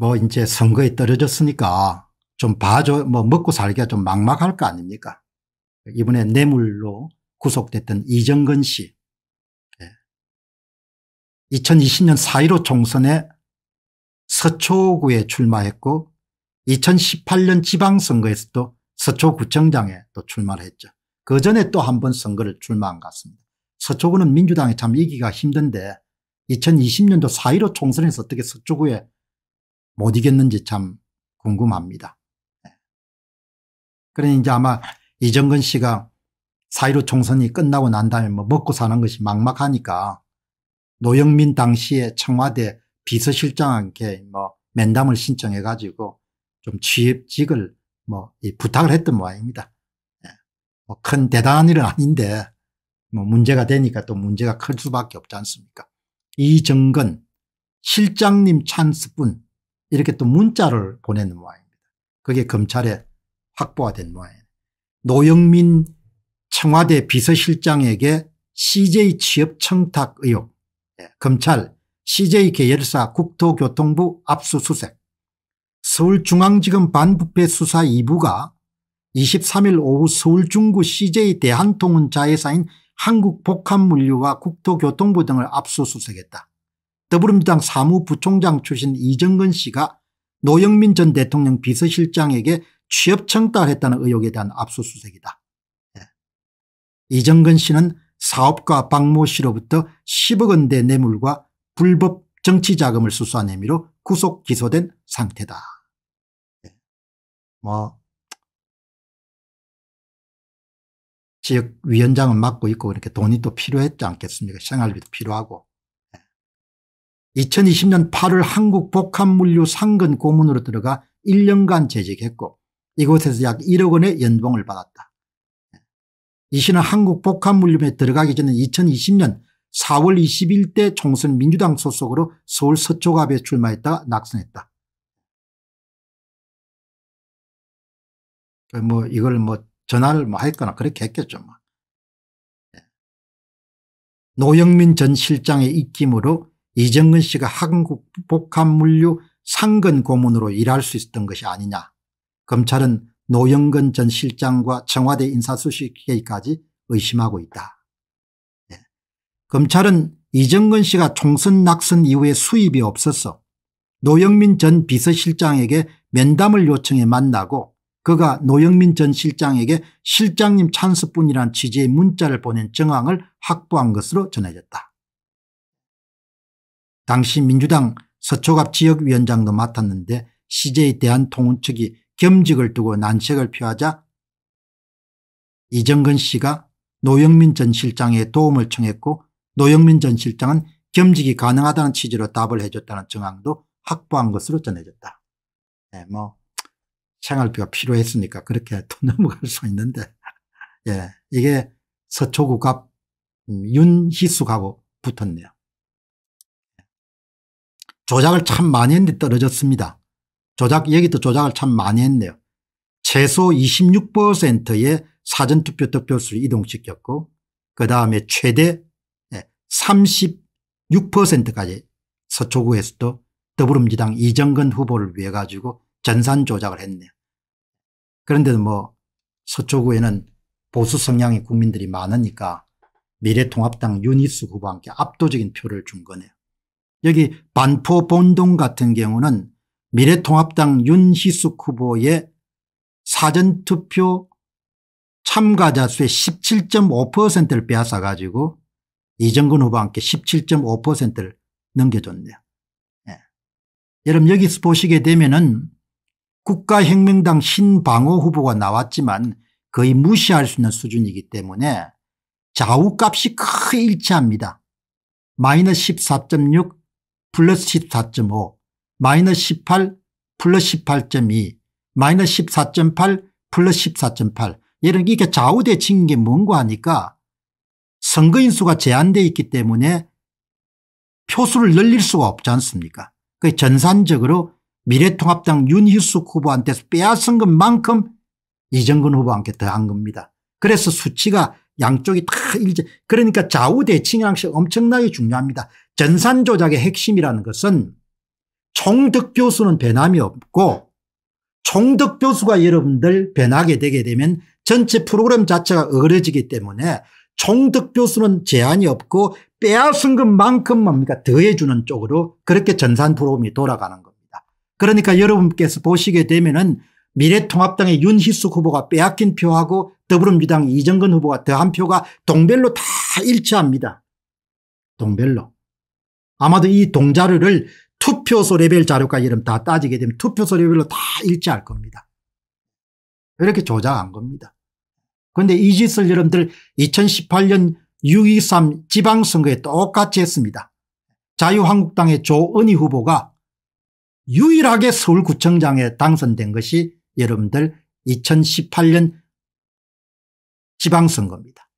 뭐 이제 선거에 떨어졌으니까 좀 봐줘 뭐 먹고 살기가 좀 막막할 거 아닙니까 이번에 뇌물로 구속됐던 이정근 씨 2020년 예. 4.15 총선에 서초구에 출마했고 2018년 지방선거에서도 서초구청장에 또 출마를 했죠. 그 전에 또 한 번 선거를 출마한 것 같습니다. 서초구는 민주당에참 이기가 힘든데 2020년도 4.15 총선에서 어떻게 서초구에 못 이겼는지 참 궁금합니다. 예. 그러니 이제 아마 이정근 씨가 사1 5 총선이 끝나고 난 다음에 뭐 먹고 사는 것이 막막하니까 노영민 당시에 청와대 비서실장한테 뭐 면담을 신청해 가지고 좀 취업직을 뭐 부탁을 했던 모양입니다. 예. 뭐 큰 대단한 일은 아닌데 뭐 문제가 되니까 또 문제가 클 수밖에 없지 않습니까 이정근 실장님 찬스뿐 이렇게 또 문자를 보내는 모양입니다. 그게 검찰에 확보가 된 모양이에요. 노영민 청와대 비서실장에게 CJ 취업 청탁 의혹 예, 검찰 CJ 계열사 국토교통부 압수수색 서울중앙지검 반부패 수사 2부가 23일 오후 서울 중구 CJ 대한통운 자회사인 한국복합물류와 국토교통부 등을 압수수색했다. 더불어민주당 사무부총장 출신 이정근 씨가 노영민 전 대통령 비서실장에게 취업 청탁했다는 을 의혹에 대한 압수수색이다. 예. 이정근 씨는 사업가 박모 씨로부터 10억 원대 뇌물과 불법 정치 자금을 수수한 혐의로 구속 기소된 상태다. 예. 뭐 지역위원장은 맡고 있고 이렇게 돈이 또 필요했지 않겠습니까 생활비도 필요하고 2020년 8월 한국 복합물류 상근 고문으로 들어가 1년간 재직했고 이곳에서 약 1억 원의 연봉을 받았다. 예. 이 씨는 한국 복합물류에 들어가기 전에 2020년 4월 21대 총선 민주당 소속으로 서울 서초갑에 출마했다 낙선했다. 그 뭐 이걸 뭐 전화를 뭐 했거나 그렇게 했겠죠. 뭐. 예. 노영민 전 실장의 입김으로 이정근 씨가 한국 복합물류 상근 고문으로 일할 수 있었던 것이 아니냐. 검찰은 노영근 전 실장과 청와대 인사수식회의까지 의심하고 있다. 네. 검찰은 이정근 씨가 총선 낙선 이후에 수입이 없어서 노영민 전 비서실장에게 면담을 요청해 만나고 그가 노영민 전 실장에게 실장님 찬스뿐이란 취지의 문자를 보낸 정황을 확보한 것으로 전해졌다. 당시 민주당 서초갑 지역위원장도 맡았는데 CJ 대한통운 측이 겸직을 두고 난색을 표하자 이정근 씨가 노영민 전 실장의 도움을 청했고 노영민 전 실장은 겸직이 가능하다는 취지로 답을 해줬다는 정황도 확보한 것으로 전해졌다. 네, 뭐 생활비가 필요했으니까 그렇게 또 넘어갈 수 있는데 예, 이게 서초구갑 음, 윤희숙하고 붙었네요. 조작을 참 많이 했는데 떨어졌습니다. 조작 여기도 조작을 참 많이 했네요. 최소 26%의 사전투표 득표수를 이동시켰고 그다음에 최대 36%까지 예, 서초구에서도 더불어민주당 이정근 후보를 위해 가지고 전산 조작을 했네요. 그런데도 뭐 서초구에는 보수 성향의 국민들이 많으니까 미래통합당 윤희수 후보와 함께 압도적인 표를 준 거네요. 여기 반포 본동 같은 경우는 미래통합당 윤희숙 후보의 사전투표 참가자 수의 17.5%를 빼앗아 가지고 이정근 후보와 함께 17.5%를 넘겨줬네요. 예. 여러분 여기서 보시게 되면은 국가혁명당 신방호 후보가 나왔지만 거의 무시할 수 있는 수준이기 때문에 좌우값이 크게 일치합니다. 마이너스 14.6 플러스 14.5 마이너스 18 플러스 18.2 마이너스 14.8 플러스 14.8 이런 이게 좌우대칭인 게 뭔고 하니까 선거인 수가 제한되어 있기 때문에 표수를 늘릴 수가 없지 않습니까 그 전산적으로 미래통합당 윤희숙 후보한테서 빼앗은 것만큼 이정근 후보한테 더한 겁니다. 그래서 수치가 양쪽이 다 일제 그러니까 좌우대칭이 랑 엄청나게 중요합니다. 전산 조작의 핵심이라는 것은 총득표수는 변함이 없고 총득표수가 여러분들 변하게 되게 되면 전체 프로그램 자체가 어려지기 때문에 총득표수는 제한이 없고 빼앗은 것만큼 뭡니까 더해주는 쪽으로 그렇게 전산 프로그램이 돌아가는 겁니다. 그러니까 여러분께서 보시게 되면은 미래통합당의 윤희숙 후보가 빼앗긴 표하고 더불어민주당 이정근 후보가 더한 표가 동별로 다 일치합니다. 동별로. 아마도 이 동자료를 투표소 레벨 자료까지 이름 다 따지게 되면 투표소 레벨로 다 일치할 겁니다. 이렇게 조작한 겁니다. 그런데 이 짓을 여러분들 2018년 6.23 지방선거에 똑같이 했습니다. 자유한국당의 조은희 후보가 유일하게 서울구청장에 당선된 것이 여러분들 2018년 지방선거입니다.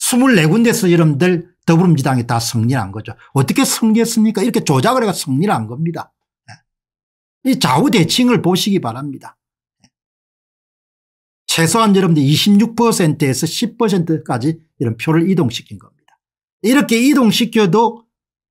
24군데서 여러분들 더불어민주당이 다 승리한 거죠. 어떻게 승리했습니까? 이렇게 조작을 해가 승리한 겁니다. 예. 이 좌우대칭을 보시기 바랍니다. 예. 최소한 여러분들 26%에서 10%까지 이런 표를 이동시킨 겁니다. 이렇게 이동시켜도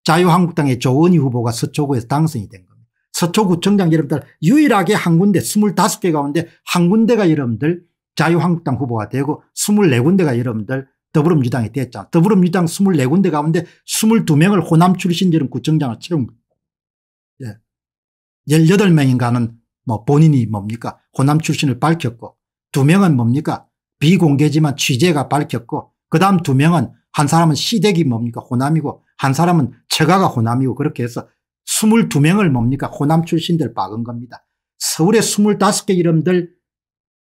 자유한국당의 조원희 후보가 서초구에서 당선이 된 겁니다. 서초구청장 여러분들 유일하게 한 군데 25개 가운데 한 군데가 여러분들 자유한국당 후보가 되고 24군데가 여러분들 더불어민주당에 떼잖아 더불어민주당 24군데 가운데 22명을 호남 출신들은 구청장을 채운 거예요. 예. 18명인가는 뭐 본인이 뭡니까 호남 출신을 밝혔고 2명은 뭡니까 비공개지만 취재가 밝혔고 그 다음 2명은 한 사람은 시댁이 뭡니까 호남이고 한 사람은 처가가 호남이고 그렇게 해서 22명을 뭡니까 호남 출신들 박은 겁니다. 서울의 25개 이름들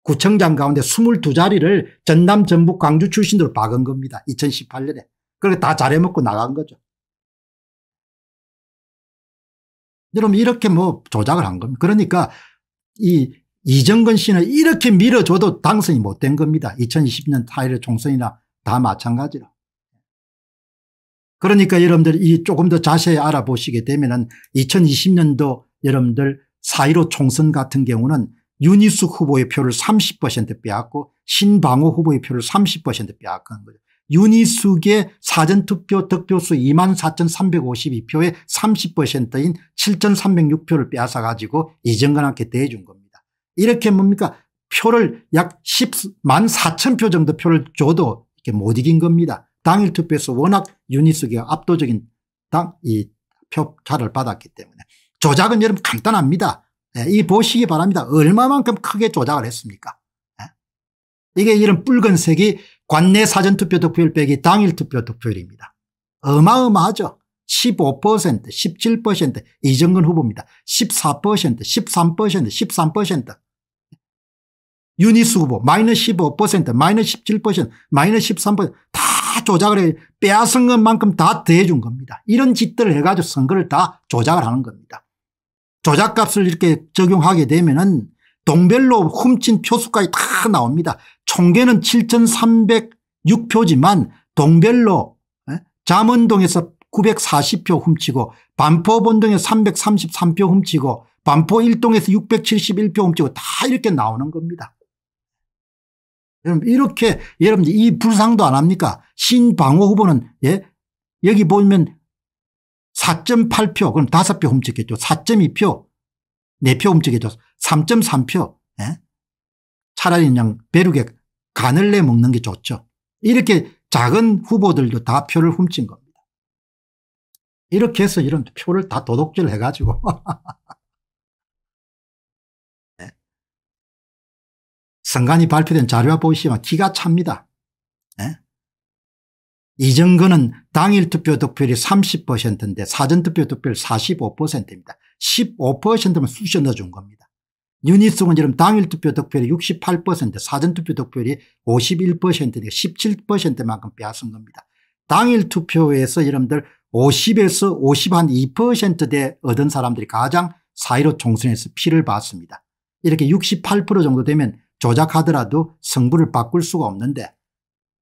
구청장 가운데 22자리를 전남 전북 광주 출신으로 박은 겁니다. 2018년에. 그걸 다 잘해먹고 나간 거죠. 여러분 이렇게 뭐 조작을 한 겁니다. 그러니까 이 이정근 씨는 이렇게 밀어줘도 당선이 못 된 겁니다. 2020년 타일의 총선이나 다 마찬가지로. 그러니까 여러분들 이 조금 더 자세히 알아보시게 되면은 2020년도 여러분들 4.15 총선 같은 경우는 윤희숙 후보의 표를 30% 빼앗고 신방호 후보의 표를 30% 빼앗은 거죠. 윤희숙의 사전투표 득표수 24,352표의 30%인 7,306표를 빼앗아 가지고 이정근한테 대해준 겁니다. 이렇게 뭡니까 표를 약 10만 4천 표 정도 표를 줘도 이렇게 못 이긴 겁니다. 당일 투표에서 워낙 윤희숙이 압도적인 당 이 표차를 받았기 때문에 조작은 여러분 간단합니다. 네, 이 보시기 바랍니다. 얼마만큼 크게 조작을 했습니까? 네. 이게 이런 붉은색이 관내 사전투표 득표율 빼기 당일 투표 득표율입니다. 어마어마하죠. 15%, 17% 이정근 후보입니다. 14%, 13%, 13% 유니스 후보 마이너스 15%, 마이너스 17%, 마이너스 13%다 조작을 해 빼앗은 것만큼 다 더해준 겁니다. 이런 짓들을 해가지고 선거를 다 조작을 하는 겁니다. 조작값을 이렇게 적용하게 되면은 동별로 훔친 표수까지 다 나옵니다. 총계는 7,306표지만 동별로 예? 잠원동에서 940표 훔치고 반포본동에서 333표 훔치고 반포1동에서 671표 훔치고 다 이렇게 나오는 겁니다. 여러분 이렇게 여러분 이 불상도 안 합니까? 신방호 후보는 예? 여기 보면 4.8표 그럼 5표 훔쳤겠죠. 4.2표 4표 훔쳤겠죠. 3.3표 예? 차라리 그냥 배룩에 간을 내 먹는 게 좋죠. 이렇게 작은 후보들도 다 표를 훔친 겁니다. 이렇게 해서 이런 표를 다 도둑질 해가지고 네. 선관위 발표된 자료와 보시면 기가 찹니다. 네? 이정근은 당일 투표 득표율이 30%인데 사전투표 득표율 45%입니다. 15%만 쑤셔 넣어준 겁니다. 유니송은 지금 당일 투표 득표율이 68% 사전투표 득표율이 51%니까 17%만큼 빼앗은 겁니다. 당일 투표에서 여러분들 50에서 50 한 2%대 얻은 사람들이 가장 사1로 총선에서 피를 봤습니다. 이렇게 68% 정도 되면 조작하더라도 승부를 바꿀 수가 없는데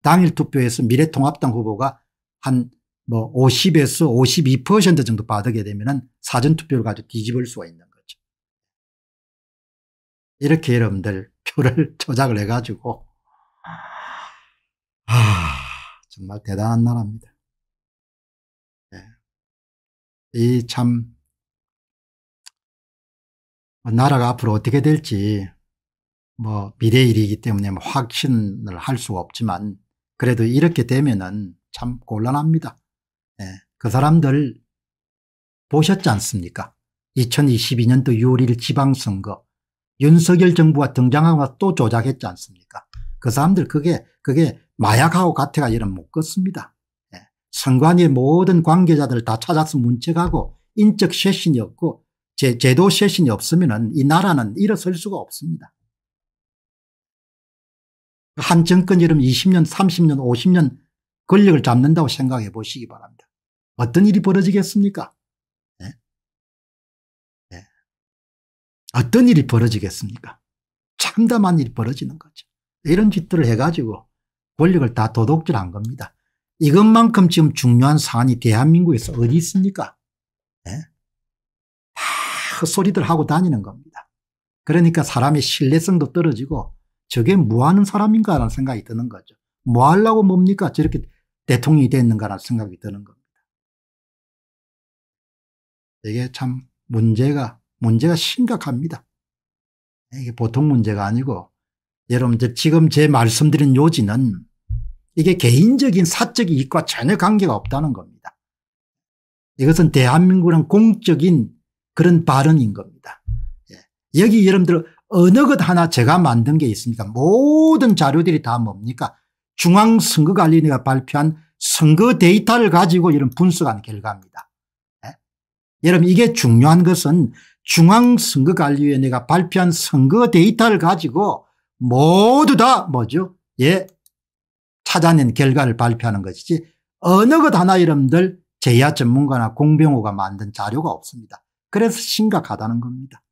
당일 투표에서 미래통합당 후보가 한 뭐 50에서 52% 정도 받게 되면 사전투표를 가지고 뒤집을 수가 있는 거죠. 이렇게 여러분들 표를 조작을 해가지고 아 정말 대단한 나라입니다. 네. 예. 이참 나라가 앞으로 어떻게 될지 뭐 미래일이기 때문에 뭐 확신을 할 수가 없지만 그래도 이렇게 되면은 참 곤란합니다. 예, 그 사람들 보셨지 않습니까? 2022년도 6월 1일 지방선거 윤석열 정부가 등장하고 또 조작했지 않습니까? 그 사람들 그게 그게 마약하고 가태가 이런 못 걷습니다. 예. 선관위의 모든 관계자들을 다 찾아서 문책하고 인적 쇄신이 없고 제, 제도 쇄신이 없으면 이 나라는 일어설 수가 없습니다. 한 정권이 름 20년, 30년, 50년 권력을 잡는다고 생각해 보시기 바랍니다. 어떤 일이 벌어지겠습니까? 네? 네. 어떤 일이 벌어지겠습니까? 참담한 일이 벌어지는 거죠. 이런 짓들을 해가지고 권력을 다 도둑질한 겁니다. 이것만큼 지금 중요한 사안이 대한민국에서 어디 있습니까? 네? 다 헛소리들 하고 다니는 겁니다. 그러니까 사람의 신뢰성도 떨어지고 저게 뭐 하는 사람인가라는 생각이 드는 거죠. 뭐 하려고 뭡니까? 저렇게 대통령이 됐는가라는 생각이 드는 겁니다. 이게 참 문제가, 문제가 심각합니다. 이게 보통 문제가 아니고 여러분들 지금 제 말씀드린 요지는 이게 개인적인 사적 이익과 전혀 관계가 없다는 겁니다. 이것은 대한민국은 공적인 그런 발언인 겁니다. 예. 여기 여러분들 어느 것 하나 제가 만든 게 있습니까? 모든 자료들이 다 뭡니까? 중앙선거관리위가 발표한 선거 데이터를 가지고 이런 분석한 결과입니다. 네? 여러분 이게 중요한 것은 중앙선거관리위원회가 발표한 선거 데이터를 가지고 모두 다 뭐죠? 예, 찾아낸 결과를 발표하는 것이지 어느 것 하나 이름들 제야 전문가나 공병호가 만든 자료가 없습니다. 그래서 심각하다는 겁니다.